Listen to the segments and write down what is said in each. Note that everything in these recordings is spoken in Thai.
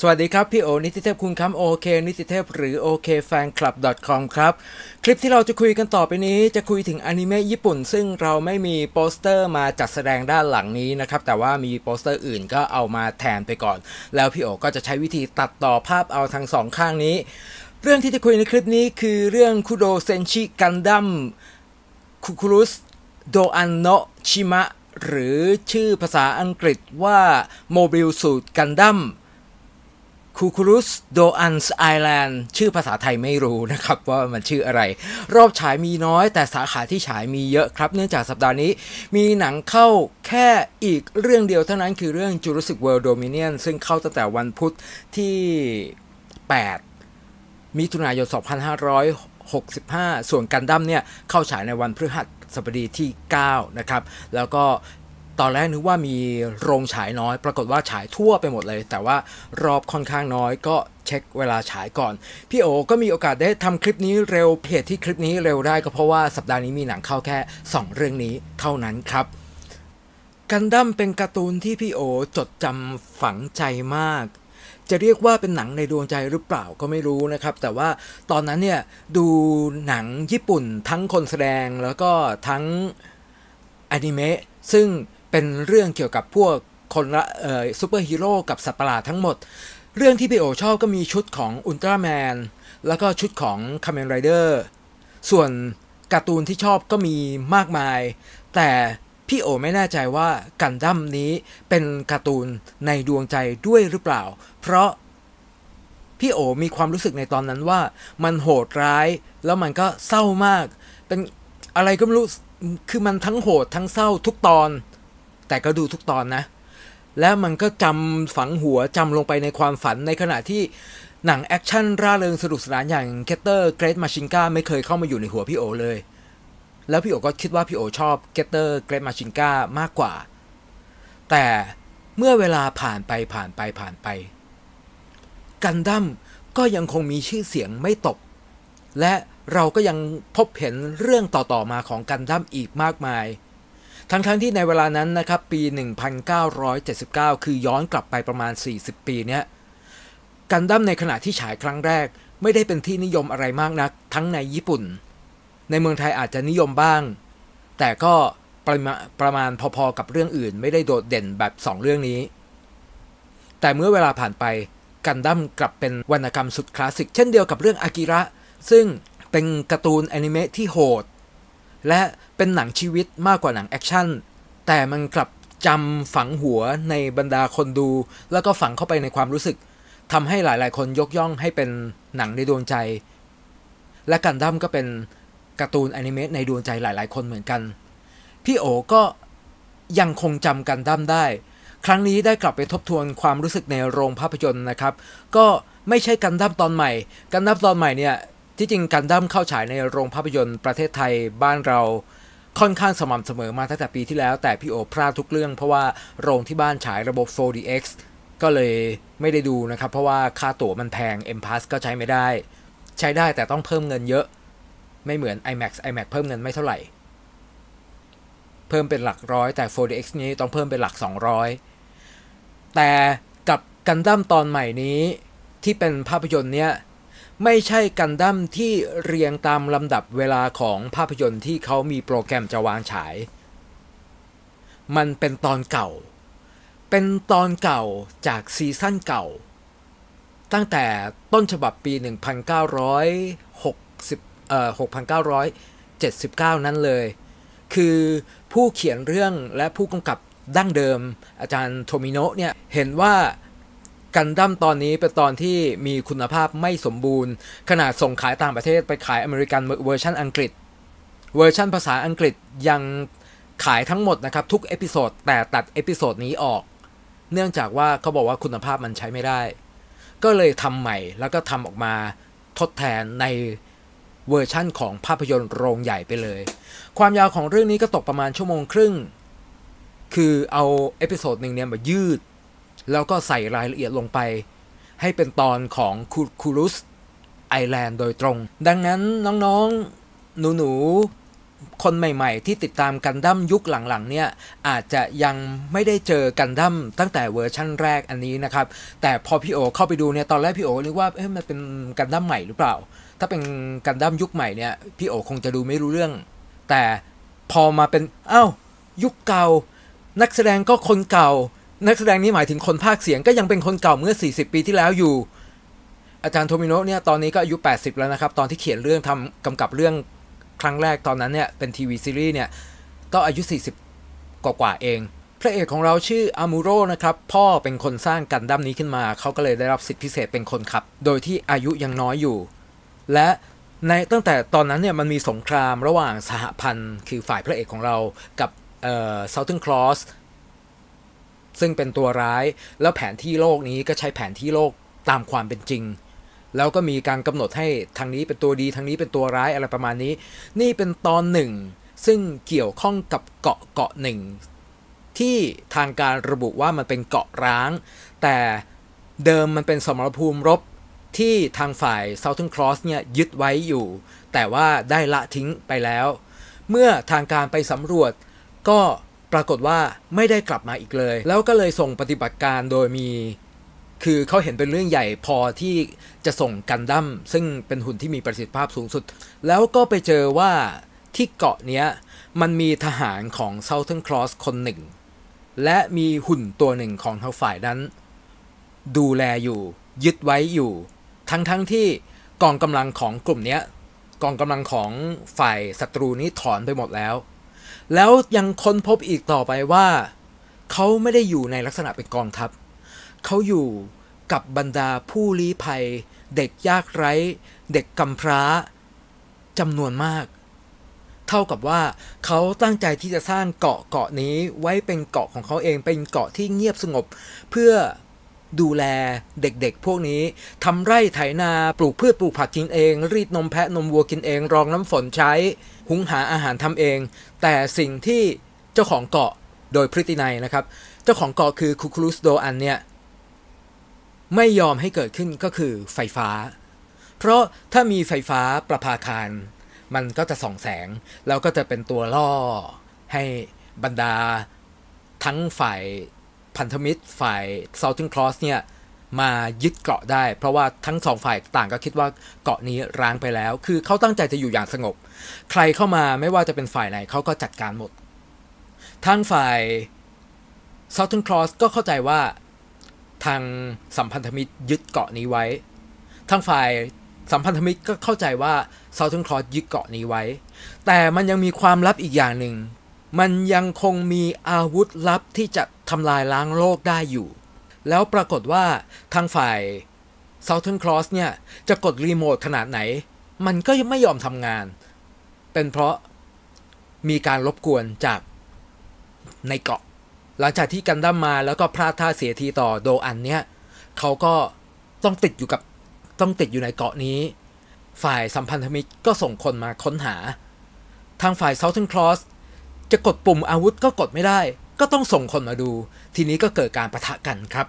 สวัสดีครับ พี่โอ นิติเทพคุณคำโอเคนิติเทพหรือโอเคแฟนคลับ c o m ครับคลิปที่เราจะคุยกันต่อไปนี้ จะคุยถึงอนิเมะญี่ปุ่น ซึ่งเราไม่มีโปสเตอร์มาจัดแสดงด้านหลังนี้นะครับ แต่ว่ามีโปสเตอร์อื่นก็เอามาแทนไปก่อน แล้วพี่โอก็จะใช้วิธีตัดต่อภาพเอาทั้งสองข้างนี้ เรื่องที่จะคุยในคลิปนี้คือเรื่องคุโดเซนชิกันดัมคุคุรุสโดอันโนชิมะหรือชื่อภาษาอังกฤษว่าโมบิลสูตรกันดัมคูคูรุสโดอันส์ไอแลนด์ชื่อภาษาไทยไม่รู้นะครับว่ามันชื่ออะไร รอบฉายมีน้อยแต่สาขาที่ฉายมีเยอะครับ เนื่องจากสัปดาห์นี้มีหนังเข้าแค่อีกเรื่องเดียวเท่านั้นคือเรื่อง Jurassic World Dominion ซึ่งเข้าตั้งแต่วันพุธที่ 8มิถุนายน2565 ส่วนกันดั้มเนี่ย เข้าฉายในวันพฤหัสสบดีที่ 9 นะครับ แล้วก็ตอนแรกนึกว่ามีโรงฉายน้อย ปรากฏว่าฉายทั่วไปหมดเลย แต่ว่ารอบค่อนข้างน้อย ก็เช็คเวลาฉายก่อน พี่โอก็มีโอกาสได้ทำคลิปนี้เร็วเพจที่คลิปนี้เร็วได้ก็เพราะว่าสัปดาห์นี้มีหนังเข้าแค่ 2 เรื่องนี้เท่านั้นครับกันดั้มเป็นการ์ตูนที่พี่โอจดจำฝังใจมาก จะเรียกว่าเป็นหนังในดวงใจหรือเปล่าก็ไม่รู้นะครับ แต่ว่าตอนนั้นเนี่ยดูหนังญี่ปุ่น ทั้งคนแสดงแล้วก็ทั้งอนิเมะซึ่งเป็นเรื่องเกี่ยวกับพวกคนละซูเปอร์ฮีโร่กับสัตว์ประหลาดทั้งหมด เรื่องที่พี่โอชอบก็มีชุดของอุลตร้าแมนแล้วก็ชุดของคาเมนไรเดอร์ส่วนการ์ตูนที่ชอบก็มีมากมาย แต่พี่โอไม่แน่ใจว่ากันดั้มนี้เป็นการ์ตูนในดวงใจด้วยหรือเปล่า เพราะพี่โอมีความรู้สึกในตอนนั้นว่า มันโหดร้ายแล้วมันก็เศร้ามาก เป็นอะไรก็ไม่รู้คือมันทั้งโหดทั้งเศร้าทุกตอนแต่ก็ดูทุกตอนนะ แล้วมันก็จำฝังหัวจำลงไปในความฝันในขณะที่หนังแอคชั่นร่าเริงสนุกสนานอย่างแคตเตอร์เกรทมาชินกาไม่เคยเข้ามาอยู่ในหัวพี่โอเลย แล้วพี่โอก็คิดว่าพี่โอชอบเกตเตอร์เกรทมาชินกามากกว่า แต่เมื่อเวลาผ่านไปผ่านไปผ่านไป กันดั้มก็ยังคงมีชื่อเสียงไม่ตก และเราก็ยังพบเห็นเรื่องต่อๆมาของกันดั้มอีกมากมายทั้งๆทที่ในเวลานั้นนะครับปี 1979 คือย้อนกลับไปประมาณ 40 ปีเนี้ยกันดั้มในขณะที่ฉายครั้งแรกไม่ได้เป็นที่นิยมอะไรมากนักทั้งในญี่ปุ่น ในเมืองไทยอาจจะนิยมบ้าง แต่ก็ประมาประมาณพอๆกับเรื่องอื่น ไม่ได้โดดเด่นแบบ 2 เรื่องนี้ แต่เมื่อเวลาผ่านไป กันดั้มกลับเป็นวรรณกรรมสุดคลาสสิกเช่นเดียวกับเรื่องอากิระซึ่งเป็นการ์ตูนแอนิเมะที่โหดและเป็นหนังชีวิตมากกว่าหนังแอคชั่นแต่มันกลับจำฝังหัวในบรรดาคนดู แล้วก็ฝังเข้าไปในความรู้สึกทำให้หลายๆ คนยกย่องให้เป็นหนังในดวงใจ และกันดั้มก็เป็นการ์ตูนอนิเมตในดวงใจหลายๆ คนเหมือนกัน พี่โอก็ยังคงจำกันดั้มได้ ครั้งนี้ได้กลับไปทบทวนความรู้สึกในโรงภาพยนตร์นะครับ ก็ไม่ใช่กันดั้มตอนใหม่ กันดั้มตอนใหม่เนี่ยที่จริงกันดั้มเข้าฉายในโรงภาพยนตร์ประเทศไทยบ้านเราค่อนข้างสม่ำเสมอมาตั้งแต่ปีที่แล้วแต่พี่โอพลาดทุกเรื่องเพราะว่าโรงที่บ้านฉายระบบ 4DX ก็เลยไม่ได้ดูนะครับเพราะว่าค่าตั๋วมันแพง M Pass ก็ใช้ไม่ได้ ใช้ได้แต่ต้องเพิ่มเงินเยอะไม่เหมือน IMAX IMAX เพิ่มเงินไม่เท่าไหร่ เพิ่มเป็นหลักร้อยแต่ 4DX นี้ต้องเพิ่มเป็นหลัก 200 แต่กับกันดั้มตอนใหม่นี้ ที่เป็นภาพยนตร์เนี้ยไม่ใช่กันดั้มที่เรียงตามลำดับเวลาของภาพยนตร์ที่เขามีโปรแกรมจะวางฉาย มันเป็นตอนเก่า เป็นตอนเก่าจากซีซั่นเก่า ตั้งแต่ต้นฉบับปี 1960เอ่อ6979 นั้นเลย คือผู้เขียนเรื่องและผู้กำกับดั้งเดิมอาจารย์โทมิโนเนี่ยเห็นว่ากันดั้มตอนนี้เป็นตอนที่มีคุณภาพไม่สมบูรณ์ขนาดส่งขายต่างประเทศไปขายอเมริกันเวอร์ชันอังกฤษ เวอร์ชันภาษาอังกฤษยังขายทั้งหมดนะครับ ทุกเอพิโซดแต่ตัดเอพิโซดนี้ออก เนื่องจากว่าเขาบอกว่าคุณภาพมันใช้ไม่ได้ ก็เลยทำใหม่แล้วก็ทำออกมาทดแทนในเวอร์ชั่นของภาพยนตร์โรงใหญ่ไปเลย ความยาวของเรื่องนี้ก็ตกประมาณชั่วโมงครึ่ง คือเอาเอพิโซดหนึ่งเนี่ยมายืดแล้วก็ใส่รายละเอียดลงไป ให้เป็นตอนของคูรุสไอแลนด์โดยตรง ดังนั้นน้องๆ หนูๆ คนใหม่ๆ ที่ติดตามกันดั้มยุคหลังๆ เนี่ย อาจจะยังไม่ได้เจอกันดั้มตั้งแต่เวอร์ชั่นแรกอันนี้นะครับ แต่พอพี่โอเข้าไปดูเนี่ย ตอนแรกพี่โอนึกว่าเอ๊ะมันเป็นกันดั้มใหม่หรือเปล่า ถ้าเป็นกันดั้มยุคใหม่เนี่ย พี่โอคงจะดูไม่รู้เรื่องแต่พอมาเป็นอา้าวยุคเก่า นักแสดงก็คนเก่านักแสดงนี้หมายถึงคนภาคเสียงก็ยังเป็นคนเก่าเมื่อ 40 ปีที่แล้วอยู่ อาจารย์โทมิโนเนี่ยตอนนี้ก็อายุ 80 แล้วนะครับ ตอนที่เขียนเรื่องทำกำกับเรื่องครั้งแรกตอนนั้นเนี่ยเป็นทีวีซีรีส์เนี่ยก็อายุ 40 กว่ากว่าเอง พระเอกของเราชื่ออามูโรนะครับ พ่อเป็นคนสร้างกันดั้มนี้ขึ้นมา เขาก็เลยได้รับสิทธิพิเศษเป็นคนขับโดยที่อายุยังน้อยอยู่ และในตั้งแต่ตอนนั้นเนี่ยมันมีสงครามระหว่างสหพันธ์คือฝ่ายพระเอกของเรากับเอ่อ์ท u t h e r n c ซึ่งเป็นตัวร้ายแล้วแผนที่โลกนี้ก็ใช้แผนที่โลกตามความเป็นจริง แล้วก็มีการกำหนดให้ทางนี้เป็นตัวดีทางนี้เป็นตัวร้ายอะไรประมาณนี้ นี่เป็นตอนหนึ่งซึ่งเกี่ยวข้องกับเกาะเกาะหนึ่ง ที่ทางการระบุว่ามันเป็นเกาะร้าง แต่เดิมมันเป็นสมรภูมิรบที่ทางฝ่ายเซาท์ท r n c r o s เนี่ยยึดไว้อยู่ แต่ว่าได้ละทิ้งไปแล้ว เมื่อทางการไปสำรวจก็ปรากฏว่าไม่ได้กลับมาอีกเลย แล้วก็เลยส่งปฏิบัติการโดยมี คือเขาเห็นเป็นเรื่องใหญ่พอที่จะส่งกันดั้มซึ่งเป็นหุ่นที่มีประสิทธิภาพสูงสุด แล้วก็ไปเจอว่าที่เกาะเนี้ย มันมีทหารของ Southern Cross คนหนึ่ง และมีหุ่นตัวหนึ่งของทางฝ่ายนั้น ดูแลอยู่ ยึดไว้อยู่ ทั้งๆทที่กองกำลังของกลุ่มเนี้ยกองกำลังของฝ่ายศัตรูนี้ถอนไปหมดแล้วแล้วยังค้นพบอีกต่อไปว่า เขาไม่ได้อยู่ในลักษณะเป็นกองทัพเขาอยู่กับบรรดาผู้ลี้ภัย เด็กยากไร้ เด็กกำพร้าจำนวนมาก เท่ากับว่าเขาตั้งใจที่จะสร้างเกาะเกาะนี้ไว้เป็นเกาะของเขาเองเป็นเกาะที่เงียบสงบเพื่อดูแลเด็กๆพวกนี้ทำไร่ไถนา ปลูกพืชปลูกผักกินเอง รีดนมแพะนมวัวกินเองรองน้ำฝนใช้หุงหาอาหารทำเอง แต่สิ่งที่เจ้าของเกาะโดยพริตินัยนะครับ เจ้าของเกาะคือคุคลูสโดอันเนี่ยไม่ยอมให้เกิดขึ้นก็คือไฟฟ้า เพราะถ้ามีไฟฟ้าประภาคารมันก็จะส่องแสง แล้วก็จะเป็นตัวล่อ ให้บรรดา ทั้งฝ่ายพันธมิตรฝ่ายเซาท์ท r งค r อสเนี่ย มายึดเกาะได้ เพราะว่าทั้งสองฝ่ายต่างก็คิดว่าเกาะนี้ร้างไปแล้วคือเขาตั้งใจจะอยู่อย่างสงบ ใครเข้ามาไม่ว่าจะเป็น ฝ่ายไหนเขาก็จัดการหมด ทางฝ่ายเซาทิงค n อสก็เข้าใจว่า ทางสัมพันธมิตรยึดเกาะนี้ไว้ทางฝ่ายสัมพันธมิตรก็เข้าใจว่าเซาทิงค n อสยึดเกาะนี้ไว้ แต่มันยังมีความลับอีกอย่างหนึ่งมันยังคงมีอาวุธลับที่จะทำลายล้างโลกได้อยู่ แล้วปรากฏว่าทางฝ่าย Southern Cross เนี่ยจะกดรีโมทขนาดไหน มันก็ยังไม่ยอมทำงาน เป็นเพราะมีการรบกวนจากในเกาะ หลังจากที่กันดั้มมาแล้วก็พลาดท่าเสียทีต่อโดอันเนี่ยเขาก็ต้องติดอยู่กับต้องติดอยู่ในเกาะนี้ ฝ่ายสัมพันธมิตรก็ส่งคนมาค้นหา ทางฝ่าย Southern Cross จะกดปุ่มอาวุธก็กดไม่ได้ก็ต้องส่งคนมาดู ทีนี้ก็เกิดการประทะกันครับ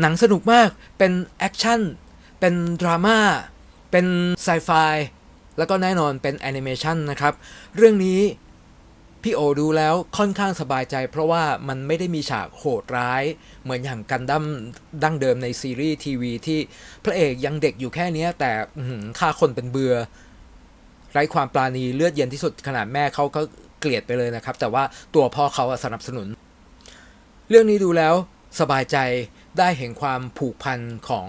หนังสนุกมาก เป็นแอคชั่น เป็นดราม่า เป็นไซไฟ แล้วก็แน่นอนเป็นแอนิเมชันนะครับ เรื่องนี้พี่โอดูแล้วค่อนข้างสบายใจเพราะว่ามันไม่ได้มีฉากโหดร้าย เหมือนอย่างกันดั้มดั้งเดิมในซีรีส์ทีวีที่พระเอกยังเด็กอยู่แค่นี้ แต่ฆ่าคนเป็นเบือ ไร้ความปราณีเลือดเย็นที่สุดขนาดแม่เขาก็เกลียดไปเลยนะครับแต่ว่าตัวพ่อเขาสนับสนุนเรื่องนี้ดูแล้วสบายใจได้เห็นความผูกพันของ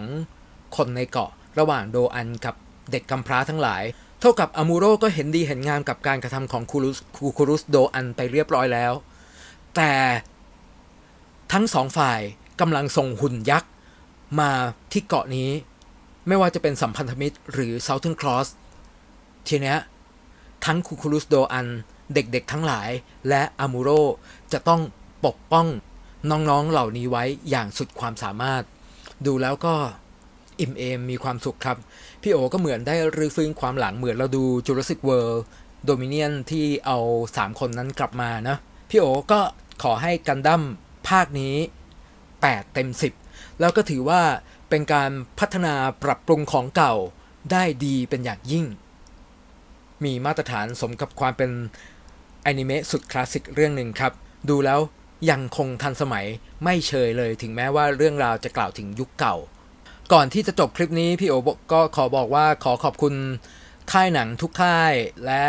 คนในเกาะระหว่างโดอันกับเด็กกำพร้าทั้งหลาย เท่ากับอามูโรก็เห็นดีเห็นงามกับการกระทำของคูรุสคูคูรุสโดอันไปเรียบร้อยแล้ว แต่ทั้งสองฝ่ายกำลังส่งหุ่นยักษ์มาที่เกาะนี้ไม่ว่าจะเป็นสัมพันธมิตรหรือเซาเทิร์นครอสทีเนี้ย ทั้งคูคูรุสโดอันเด็กๆทั้งหลาย และอามูโรจะต้องปกป้องน้องๆ เหล่านี้ไว้อย่างสุดความสามารถ ดูแล้วก็ อิ่มเอมมีความสุขครับ พี่โอก็เหมือนได้รื้อฟื้นความหลังเหมือนเราดู Jurassic World Dominion ที่เอา 3 คนนั้นกลับมานะ พี่โอก็ขอให้กันดั้มภาคนี้8 เต็ม 10 แล้วก็ถือว่าเป็นการพัฒนาปรับปรุงของเก่าได้ดีเป็นอย่างยิ่ง มีมาตรฐานสมกับความเป็นอนิเมะสุดคลาสสิกเรื่องหนึ่งครับดูแล้วยังคงทันสมัยไม่เชยเลย ถึงแม้ว่าเรื่องราวจะกล่าวถึงยุคเก่า ก่อนที่จะจบคลิปนี้ พี่โอก็ขอบอกว่าขอขอบคุณค่ายหนังทุกค่าย และ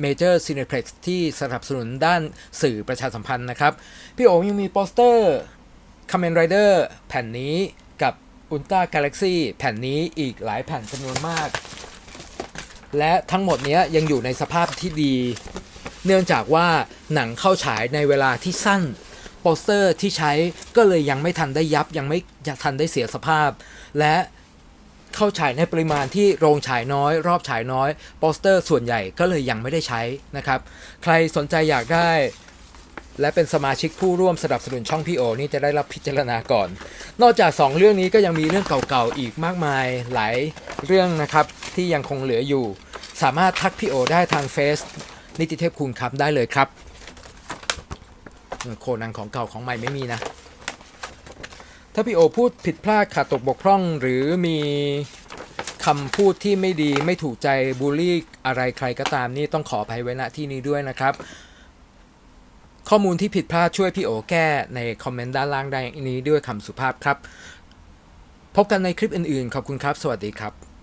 เมเจอร์ซีเนเพล็กซ์ที่สนับสนุนด้านสื่อประชาสัมพันธ์นะครับ พี่โอยังมีโปสเตอร์คมเมนไรเดอร์แผ่นนี้กับอุลตร้ากาแล็กซี่แผ่นนี้อีกหลายแผ่นจำนวนมาก และทั้งหมดนี้ยังอยู่ในสภาพที่ดีเนื่องจากว่าหนังเข้าฉายในเวลาที่สั้นโปสเตอร์ที่ใช้ก็เลยยังไม่ทันได้ยับยังไม่ทันได้เสียสภาพ และเข้าฉายในปริมาณที่โรงฉายน้อย รอบฉายน้อย โปสเตอร์ส่วนใหญ่ก็เลยยังไม่ได้ใช้นะครับใครสนใจอยากได้ และเป็นสมาชิกผู้ร่วมสนับสนุนช่องพี่โอนี่จะได้รับพิจารณาก่อน นอกจาก 2 เรื่องนี้ก็ยังมีเรื่องเก่าๆอีกมากมายหลายเรื่องนะครับที่ยังคงเหลืออยู่สามารถทักพี่โอได้ทางเฟซนิติเทพคุณครับได้เลยครับโคนังของเก่าของใหม่ไม่มีนะ ถ้าพี่โอพูดผิดพลาดขาดตกบกพร่อง หรือมีคำพูดที่ไม่ดีไม่ถูกใจบูลลี่อะไรใครก็ตามนี่ต้องขออภัยไว้ณที่นี้ด้วยนะครับ ข้อมูลที่ผิดพลาดช่วยพี่โอแก้ในคอมเมนต์ด้านล่างได้นี้ด้วยคำสุภาพครับ พบกันในคลิปอื่นๆขอบคุณครับ สวัสดีครับ